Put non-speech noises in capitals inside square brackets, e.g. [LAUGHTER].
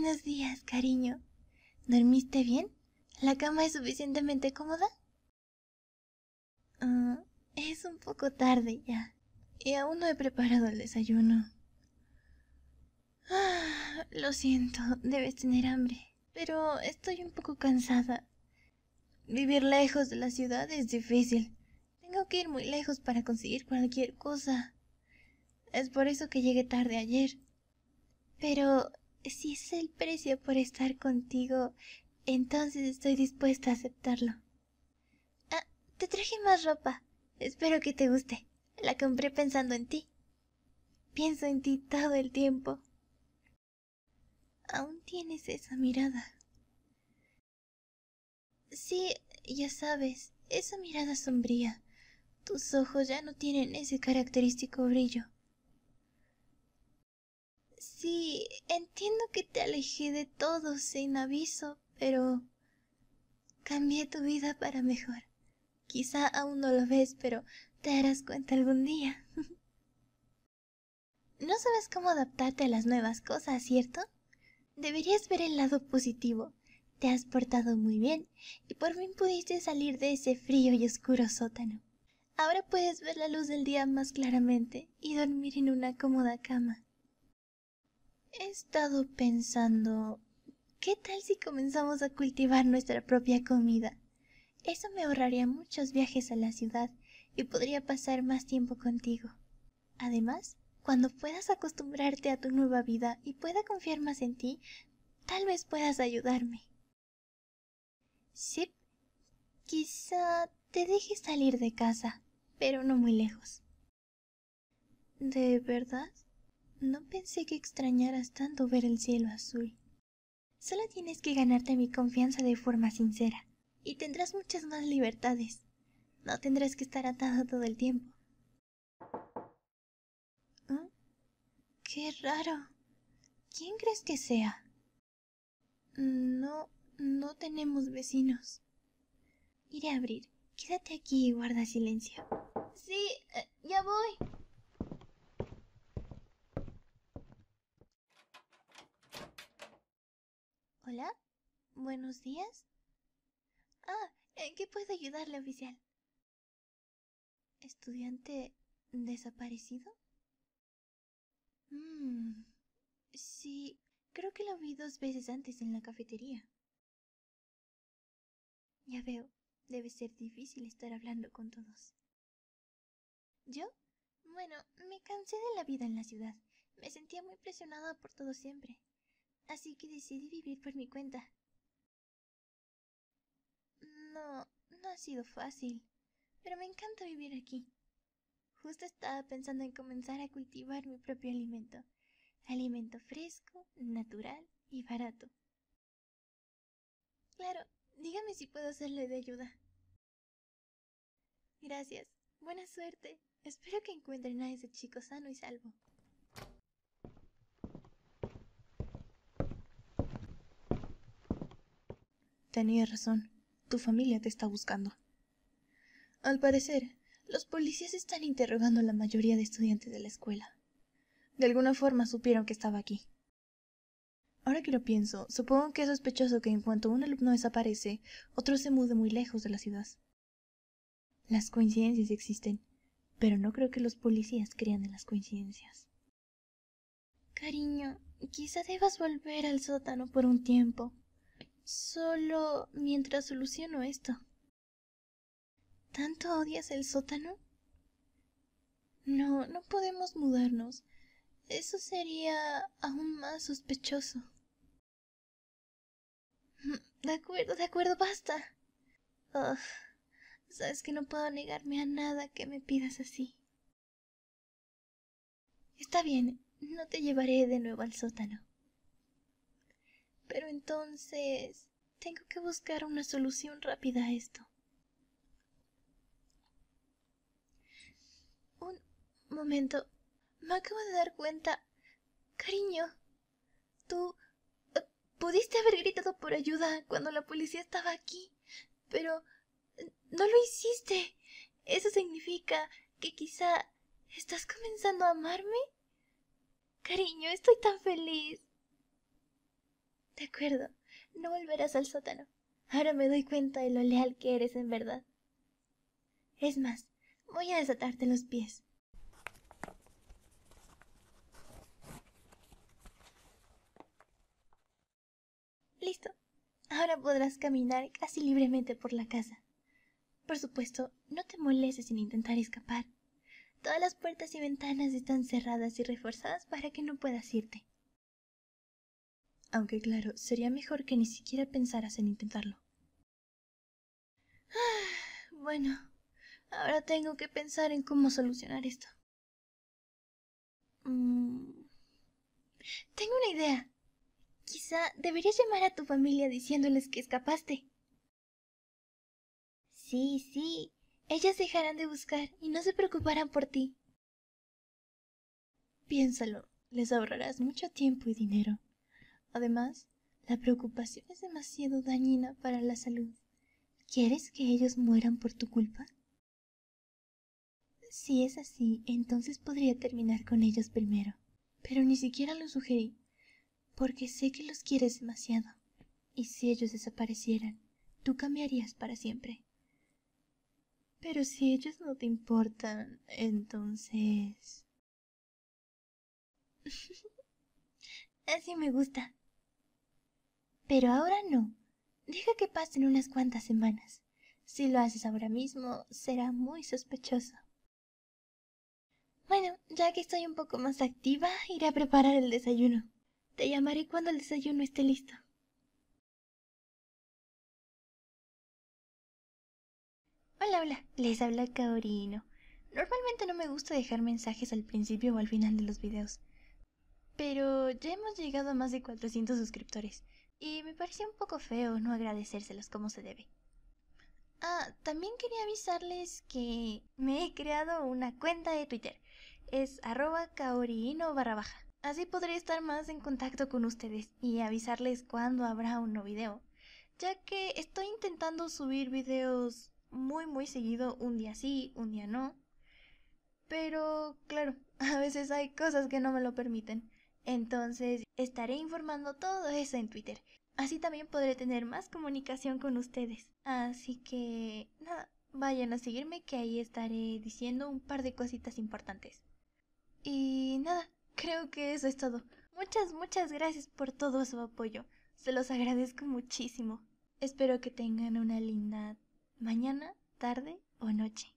Buenos días, cariño. ¿Dormiste bien? ¿La cama es suficientemente cómoda? Ah, es un poco tarde ya. Y aún no he preparado el desayuno. Ah, lo siento, debes tener hambre. Pero estoy un poco cansada. Vivir lejos de la ciudad es difícil. Tengo que ir muy lejos para conseguir cualquier cosa. Es por eso que llegué tarde ayer. Pero si es el precio por estar contigo, entonces estoy dispuesta a aceptarlo. Ah, te traje más ropa. Espero que te guste. La compré pensando en ti. Pienso en ti todo el tiempo. Aún tienes esa mirada. Sí, ya sabes, esa mirada sombría. Tus ojos ya no tienen ese característico brillo. Sí, entiendo que te alejé de todo sin aviso, pero cambié tu vida para mejor. Quizá aún no lo ves, pero te darás cuenta algún día. [LAUGHS] no sabes cómo adaptarte a las nuevas cosas, ¿cierto? Deberías ver el lado positivo. Te has portado muy bien y por fin pudiste salir de ese frío y oscuro sótano. Ahora puedes ver la luz del día más claramente y dormir en una cómoda cama. He estado pensando, ¿qué tal si comenzamos a cultivar nuestra propia comida? Eso me ahorraría muchos viajes a la ciudad y podría pasar más tiempo contigo. Además, cuando puedas acostumbrarte a tu nueva vida y pueda confiar más en ti, tal vez puedas ayudarme. Sip, quizá te deje salir de casa, pero no muy lejos. ¿De verdad? No pensé que extrañaras tanto ver el cielo azul. Solo tienes que ganarte mi confianza de forma sincera, y tendrás muchas más libertades. No tendrás que estar atado todo el tiempo. ¿Mm? ¡Qué raro! ¿Quién crees que sea? No, no tenemos vecinos. Iré a abrir. Quédate aquí y guarda silencio. Sí, eh, ya voy. Buenos días. Ah, ¿en qué puedo ayudarle, oficial? ¿Estudiante desaparecido? Mmm. Sí, creo que lo vi dos veces antes en la cafetería. Ya veo, debe ser difícil estar hablando con todos. ¿Yo? Bueno, me cansé de la vida en la ciudad. Me sentía muy presionada por todo siempre. Así que decidí vivir por mi cuenta. No, no ha sido fácil, pero me encanta vivir aquí. Justo estaba pensando en comenzar a cultivar mi propio alimento. Alimento fresco, natural y barato. Claro, dígame si puedo hacerle de ayuda. Gracias. Buena suerte. Espero que encuentren a ese chico sano y salvo. Tenía razón. Tu familia te está buscando. Al parecer, los policías están interrogando a la mayoría de estudiantes de la escuela. De alguna forma supieron que estaba aquí. Ahora que lo pienso, supongo que es sospechoso que en cuanto un alumno desaparece, otro se mude muy lejos de la ciudad. Las coincidencias existen, pero no creo que los policías crean en las coincidencias. Cariño, quizá debas volver al sótano por un tiempo. Solo mientras soluciono esto. ¿Tanto odias el sótano? No, no podemos mudarnos. Eso sería aún más sospechoso. Mm, de acuerdo, de acuerdo, basta. Ugh. Sabes que no puedo negarme a nada que me pidas así. Está bien, no te llevaré de nuevo al sótano. Pero entonces tengo que buscar una solución rápida a esto. Un momento. Me acabo de dar cuenta. Cariño, tú eh, pudiste haber gritado por ayuda cuando la policía estaba aquí, pero eh, no lo hiciste. Eso significa que quizá estás comenzando a amarme. Cariño, estoy tan feliz. De acuerdo, no volverás al sótano. Ahora me doy cuenta de lo leal que eres en verdad. Es más, voy a desatarte los pies. Listo. Ahora podrás caminar casi libremente por la casa. Por supuesto, no te molestes en intentar escapar. Todas las puertas y ventanas están cerradas y reforzadas para que no puedas irte aunque claro, sería mejor que ni siquiera pensaras en intentarlo. [SIGHS] bueno, ahora tengo que pensar en cómo solucionar esto. Mm, tengo una idea. Quizá deberías llamar a tu familia diciéndoles que escapaste. Sí, sí. Ellas dejarán de buscar y no se preocuparán por ti. Piénsalo, les ahorrarás mucho tiempo y dinero. Además, la preocupación es demasiado dañina para la salud. ¿Quieres que ellos mueran por tu culpa? Si es así, entonces podría terminar con ellos primero. Pero ni siquiera lo sugerí, porque sé que los quieres demasiado. Y si ellos desaparecieran, tú cambiarías para siempre. Pero si ellos no te importan, entonces... [LAUGHS] Así me gusta. Pero ahora no. Deja que pasen unas cuantas semanas. Si lo haces ahora mismo, será muy sospechoso. Bueno, ya que estoy un poco más activa, iré a preparar el desayuno. Te llamaré cuando el desayuno esté listo. Hola, hola, les habla Kaorino. Normalmente no me gusta dejar mensajes al principio o al final de los videos, pero ya hemos llegado a más de 400 suscriptores y me pareció un poco feo no agradecérselos como se debe. Ah, también quería avisarles que me he creado una cuenta de Twitter. Es arroba kaoriino barra baja. Así podré estar más en contacto con ustedes y avisarles cuando habrá un nuevo video. Ya que estoy intentando subir videos muy muy seguido, un día sí, un día no. Pero claro, [LAUGHS] a veces hay cosas que no me lo permiten. Entonces estaré informando todo eso en Twitter. Así también podré tener más comunicación con ustedes. Así que, nada, vayan a seguirme que ahí estaré diciendo un par de cositas importantes. Y nada, creo que eso es todo. Muchas, muchas gracias por todo su apoyo. Se los agradezco muchísimo. Espero que tengan una linda mañana, tarde o noche.